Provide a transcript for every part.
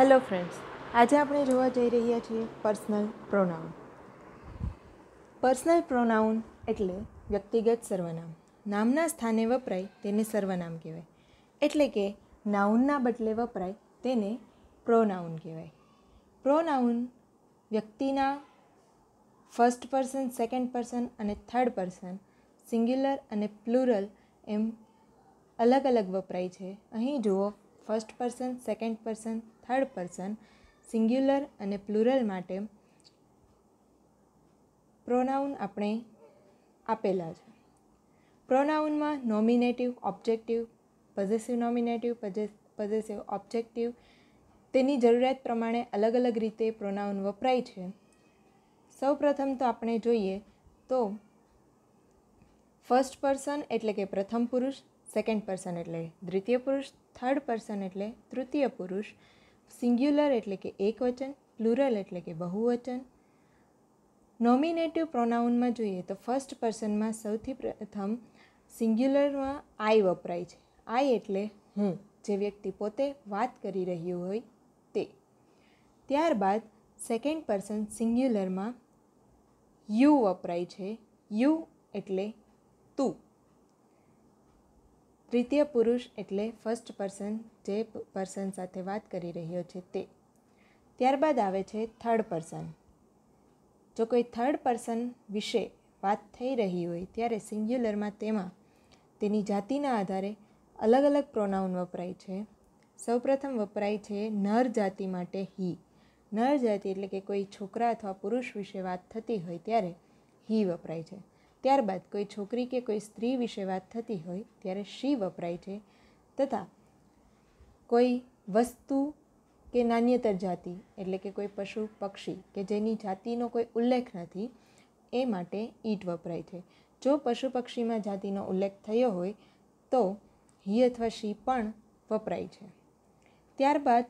hello friends આજે આપણે જોવા જઈ રહ્યા છીએ પર્સનલ પ્રોનાઉન પર્સનલ પ્રોનાઉન એટલે વ્યક્તિગત સર્વનામ નામના સ્થાને વપરાય તેને સર્વનામ કહેવાય એટલે કે નાઉનના બદલે વપરાય તેને પ્રોનાઉન કહેવાય પ્રોનાઉન વ્યક્તિના ફર્સ્ટ પર્સન સેકન્ડ પર્સન અને થર્ડ પર્સન સિંગ્યુલર અને પ્લુરલ એમ અલગ અલગ વપરાય છે અહીં જુઓ first person second person third person singular અને પ્લુરલ માટે પ્રોનાઉન આપણે આપેલા છે પ્રોનાઉનમાં nominative objective possessive nominative possessive objective તેની જરૂરિયાત પ્રમાણે અલગ અલગ રીતે પ્રોનાઉન વપરાય છે સૌ પ્રથમ તો આપણે જોઈએ તો ફર્સ્ટ પર્સન એટલે કે પ્રથમ પુરુષ સેકન્ડ પર્સન એટલે દ્વિતીય પુરુષ થર્ડ પર્સન એટલે તૃતીય પુરુષ સિંગ્યુલર એટલે કે એકવચન પ્લુરલ એટલે કે બહુવચન નોમિનેટિવ પ્રોનાઉનમાં જોઈએ તો ફર્સ્ટ પર્સનમાં સૌથી પ્રથમ સિંગ્યુલરમાં આઈ વપરાય છે આઈ એટલે હું જે વ્યક્તિ પોતે વાત કરી રહ્યું હોય તે ત્યારબાદ સેકન્ડ પર્સન સિંગ્યુલરમાં યુ વપરાય છે યુ એટલે તું તૃતીય પુરુષ એટલે ફર્સ્ટ પર્સન જે પર્સન સાથે વાત કરી રહ્યો છે તે ત્યારબાદ આવે છે થર્ડ પર્સન જો કોઈ થર્ડ પર્સન વિશે વાત થઈ રહી હોય ત્યારે સિંગ્યુલરમાં તેમાં તેની જાતિના આધારે અલગ અલગ પ્રોનાઉન વપરાય છે સૌપ્રથમ વપરાય છે નર જાતિ માટે હી નર જાતિ એટલે કે કોઈ છોકરા અથવા પુરુષ વિશે વાત થતી હોય ત્યારે હી વપરાય છે ત્યારબાદ કોઈ છોકરી કે કોઈ સ્ત્રી વિશે વાત થતી હોય ત્યારે શી વપરાય છે તથા કોઈ વસ્તુ કે નાન્યતર જાતિ એટલે કે કોઈ પશુ પક્ષી કે જેની જાતિનો કોઈ ઉલ્લેખ નથી એ માટે ઈટ વપરાય છે જો પશુ પક્ષીમાં જાતિનો ઉલ્લેખ થયો હોય તો હી અથવા શી પણ વપરાય છે ત્યારબાદ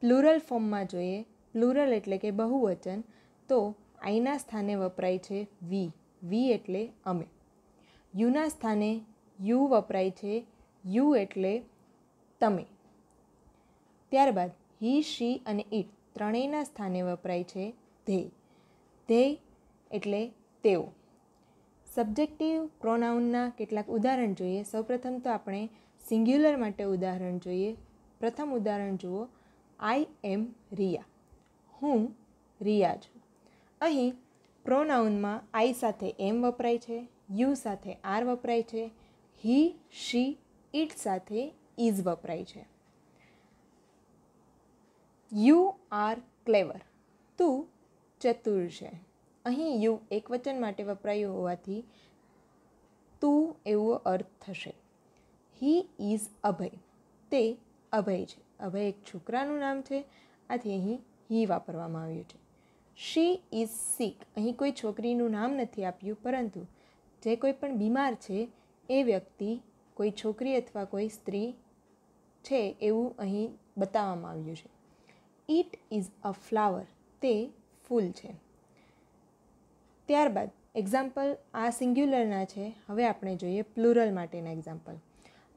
પ્લુરલ ફોર્મમાં જોઈએ પ્લુરલ એટલે કે બહુવચન તો આઈના સ્થાને વપરાય છે વી વી એટલે અમે યુના સ્થાને યુ વપરાય છે યુ એટલે તમે ત્યારબાદ હી શી અને ઇટ ત્રણેયના સ્થાને વપરાય છે ધ્યેય ધ્યેય એટલે તેઓ સબ્જેક્ટિવ પ્રોનાઉનના કેટલાક ઉદાહરણ જોઈએ સૌપ્રથમ તો આપણે સિંગ્યુલર માટે ઉદાહરણ જોઈએ પ્રથમ ઉદાહરણ જુઓ આઈ એમ રિયા હું રિયા છું અહીં પ્રોનાઉનમાં આઈ સાથે એમ વપરાય છે યુ સાથે આર વપરાય છે હી શી ઇટ સાથે ઇઝ વપરાય છે યુ આર ક્લેવર તું ચતુર છે અહીં યુ એક વચન માટે વપરાયું હોવાથી તું એવો અર્થ થશે હી ઇઝ અભય તે અભય છે અભય એક છોકરાનું નામ છે આથી અહીં હી વાપરવામાં આવ્યું છે શી ઇઝ સિક અહીં કોઈ છોકરીનું નામ નથી આપ્યું પરંતુ જે કોઈ પણ બીમાર છે એ વ્યક્તિ કોઈ છોકરી અથવા કોઈ સ્ત્રી છે એવું અહીં બતાવવામાં આવ્યું છે ઇટ ઇઝ અ ફ્લાવર તે ફૂલ છે ત્યારબાદ એક્ઝામ્પલ આ સિંગ્યુલરના છે હવે આપણે જોઈએ પ્લુરલ માટેના એક્ઝામ્પલ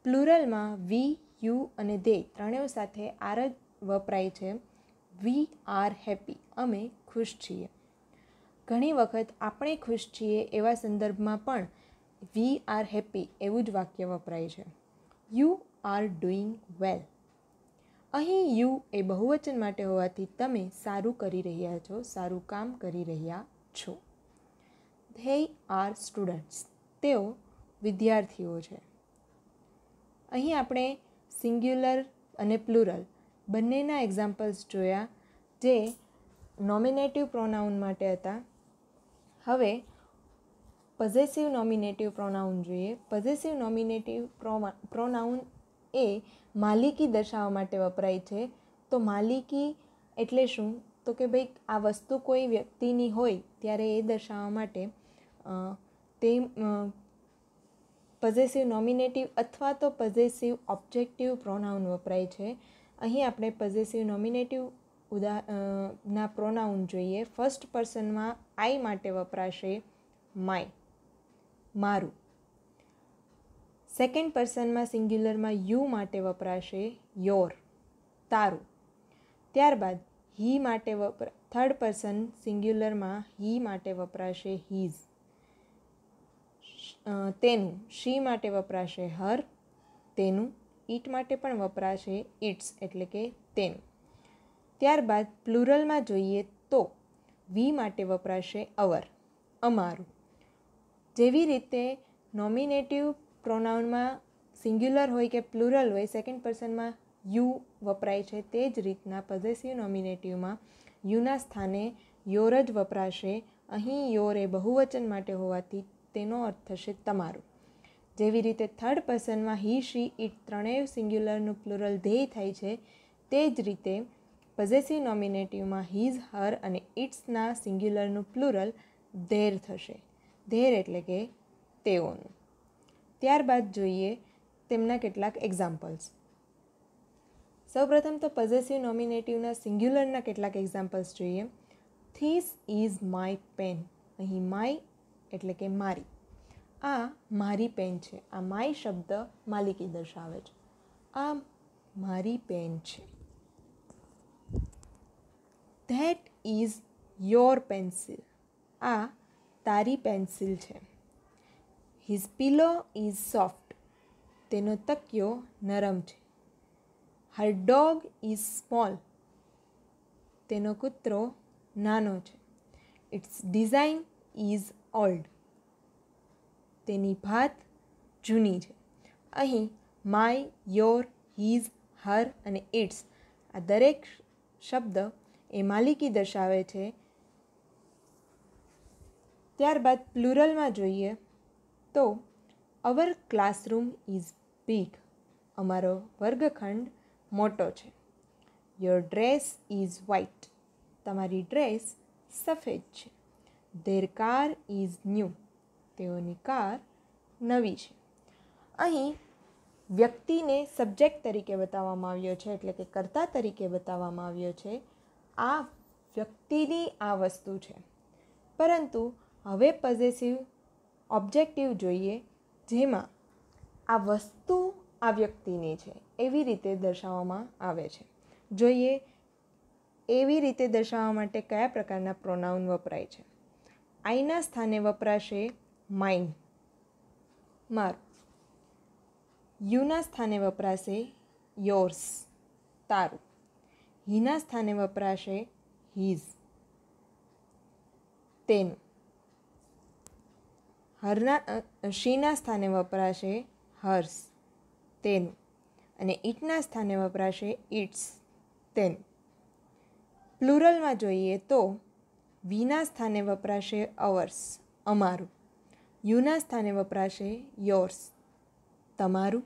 પ્લુરલમાં વી યુ અને દે ત્રણેય સાથે આર જ વપરાય છે વી આર હેપી અમે ખુશ છીએ ઘણી વખત આપણે ખુશ છીએ એવા સંદર્ભમાં પણ વી આર હેપી એવું જ વાક્ય વપરાય છે યુ આર ડુઈંગ વેલ અહીં યુ એ બહુવચન માટે હોવાથી તમે સારું કરી રહ્યા છો સારું કામ કરી રહ્યા છો ધે આર સ્ટુડન્ટ્સ તેઓ વિદ્યાર્થીઓ છે અહીં આપણે સિંગ્યુલર અને પ્લુરલ બંનેના એક્ઝામ્પલ્સ જોયા જે નોમિનેટિવ પ્રોનાઉન માટે હતા હવે પઝેસિવ નોમિનેટિવ પ્રોનાઉન જોઈએ પઝેસિવ નોમિનેટિવ પ્રોનાઉન એ માલિકી દર્શાવવા માટે વપરાય છે તો માલિકી એટલે શું તો કે ભાઈ આ વસ્તુ કોઈ વ્યક્તિની હોય ત્યારે એ દર્શાવવા માટે તે પઝેસિવ નોમિનેટિવ અથવા તો પઝેસિવ ઓબ્જેક્ટિવ પ્રોનાઉન વપરાય છે અહીં આપણે પઝેસિવ નોમિનેટિવ ઉદા ના પ્રોનાઉન જોઈએ ફર્સ્ટ પર્સનમાં આઈ માટે વપરાશે માય મારું સેકન્ડ પર્સનમાં સિંગ્યુલરમાં યુ માટે વપરાશે યોર તારું ત્યારબાદ હી માટે વપરા થર્ડ પર્સન સિંગ્યુલરમાં હી માટે વપરાશે હિઝ તેનું શી માટે વપરાશે હર તેનું ઇટ માટે પણ વપરાશે ઇટ્સ એટલે કે તેનું ત્યારબાદ પ્લુરલમાં જોઈએ તો વી માટે વપરાશે અવર અમારું જેવી રીતે નોમિનેટિવ પ્રોનાઉનમાં સિંગ્યુલર હોય કે પ્લુરલ હોય સેકન્ડ પર્સનમાં યુ વપરાય છે તે જ રીતના પોઝેસિવ નોમિનેટિવમાં યુના સ્થાને યોર જ વપરાશે અહીં યોર એ બહુવચન માટે હોવાથી તેનો અર્થ થશે તમારું જેવી રીતે થર્ડ પર્સનમાં હી શી ઇટ ત્રણેય સિંગ્યુલરનું પ્લુરલ ધ્યેય થાય છે તે જ રીતે પઝેસિવ નોમિનેટિવમાં હિઝ હર અને ઇટ્સના સિંગ્યુલરનું પ્લુરલ ધેર થશે ધેર એટલે કે તેઓનું ત્યારબાદ જોઈએ તેમના કેટલાક એક્ઝામ્પલ્સ સૌપ્રથમ તો પઝેસિવ નોમિનેટિવના સિંગ્યુલરના કેટલાક એક્ઝામ્પલ્સ જોઈએ થીસ ઇઝ માય પેન અહીં માય એટલે કે મારી આ મારી પેન છે આ માય શબ્દ માલિકી દર્શાવે છે આ મારી પેન છે ધેટ ઇઝ યોર પેન્સિલ આ તારી પેન્સિલ છે હિઝ પિલો ઇઝ સોફ્ટ તેનો તકિયો નરમ છે હર ડોગ ઇઝ સ્મોલ તેનો કૂતરો નાનો છે ઇટ્સ ડિઝાઇન ઇઝ ઓલ્ડ તેની ભાત જૂની છે અહીં માય યોર હિઝ હર અને ઇટ્સ આ દરેક શબ્દ એ માલિકી દર્શાવે છે ત્યારબાદ પ્લુરલમાં જોઈએ તો અવર ક્લાસરૂમ ઇઝ બિગ અમારો વર્ગખંડ મોટો છે યોર ડ્રેસ ઇઝ વ્હાઇટ તમારી ડ્રેસ સફેદ છે ધેર કાર ઇઝ ન્યૂ તેઓની કાર નવી છે અહીં વ્યક્તિને સબ્જેક્ટ તરીકે બતાવવામાં આવ્યો છે એટલે કે કર્તા તરીકે બતાવવામાં આવ્યો છે આ વ્યક્તિની આ વસ્તુ છે પરંતુ હવે પઝેસિવ ઓબ્જેક્ટિવ જોઈએ જેમાં આ વસ્તુ આ વ્યક્તિની છે એવી રીતે દર્શાવવામાં આવે છે જોઈએ એવી રીતે દર્શાવવા માટે કયા પ્રકારના પ્રોનાઉન વપરાય છે આઈના સ્થાને વપરાશે માઇન માર યુના સ્થાને વપરાશે યોર્સ તારું હિના સ્થાને વપરાશે હિઝ તેનું હરના શીના સ્થાને વપરાશે હર્ષ તેનું અને ઇટના સ્થાને વપરાશે ઇટ્સ તેનું પ્લુરલમાં જોઈએ તો વીના સ્થાને વપરાશે અવર્સ અમારું યુના સ્થાને વપરાશે યોર્સ તમારું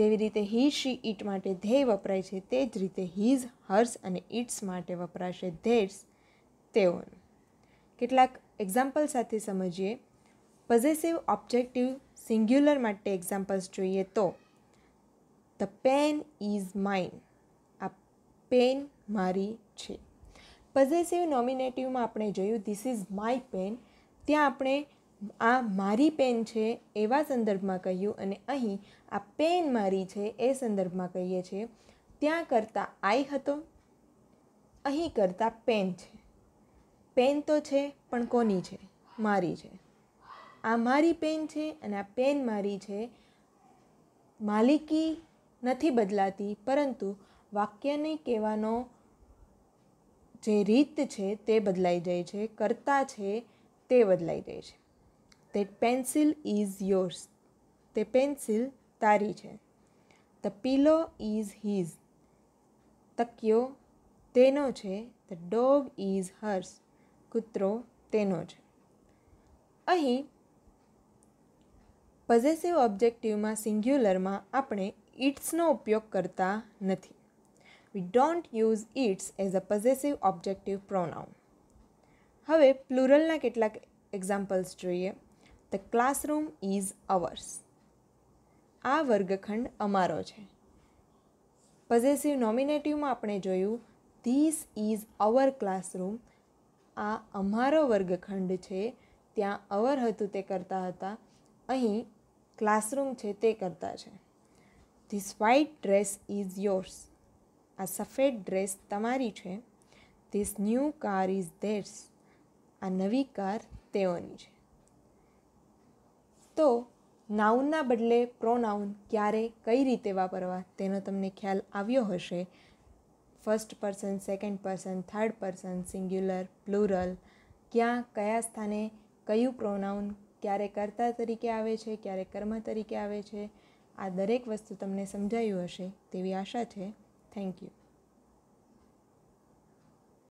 જેવી રીતે હી શી ઇટ માટે ધ્યેય વપરાય છે તે જ રીતે હિઝ હર્સ અને ઇટ્સ માટે વપરાશે ધેર્સ તેઓનું કેટલાક એક્ઝામ્પલ સાથે સમજીએ પઝેસિવ ઓબ્જેક્ટિવ સિંગ્યુલર માટે એક્ઝામ્પલ્સ જોઈએ તો ધ પેન ઇઝ માઇન આ પેન મારી છે પઝેસિવ નોમિનેટિવમાં આપણે જોયું ધીસ ઇઝ માય પેન ત્યાં આપણે આ મારી પેન છે એવા સંદર્ભમાં કહ્યું અને અહીં આ પેન મારી છે એ સંદર્ભમાં કહીએ છીએ ત્યાં કરતાં આઈ હતો અહીં કરતાં પેન છે પેન તો છે પણ કોની છે મારી છે આ મારી પેન છે અને આ પેન મારી છે માલિકી નથી બદલાતી પરંતુ વાક્યને કહેવાનો જે રીત છે તે બદલાઈ જાય છે કરતા છે તે બદલાઈ જાય છે દેટ પેન્સિલ ઇઝ યોર્સ તે પેન્સિલ તારી છે ધ પીલો ઇઝ હિઝ તકિયો તેનો છે ધ ડોગ ઇઝ હર્સ કૂતરો તેનો છે અહીં પઝેસિવ ઓબ્જેક્ટિવમાં સિંગ્યુલરમાં આપણે ઇટ્સનો ઉપયોગ કરતા નથી we don't use its as a possessive objective pronoun હવે પ્લુરલના કેટલાક એક્ઝામ્પલ્સ જોઈએ ધ ક્લાસરૂમ ઇઝ અવર્સ આ વર્ગખંડ અમારો છે પઝેસિવ નોમિનેટિવમાં આપણે જોયું ધીસ ઇઝ અવર ક્લાસરૂમ આ અમારો વર્ગખંડ છે ત્યાં અવર હતું તે કરતા હતા અહીં ક્લાસરૂમ છે તે કરતા છે this white dress is yours આ સફેદ ડ્રેસ તમારી છે this new car is theirs આ નવી કાર તેઓની છે તો નાઉનના બદલે પ્રોનાઉન ક્યારે કઈ રીતે વાપરવા તેનો તમને ખ્યાલ આવ્યો હશે first person second person third person singular plural ક્યાં કયા સ્થાને કયું પ્રોનાઉન ક્યારે કર્તા તરીકે આવે છે ક્યારે કર્મ તરીકે આવે છે આ દરેક વસ્તુ તમને સમજાયું હશે તેવી આશા છે થેન્ક યુ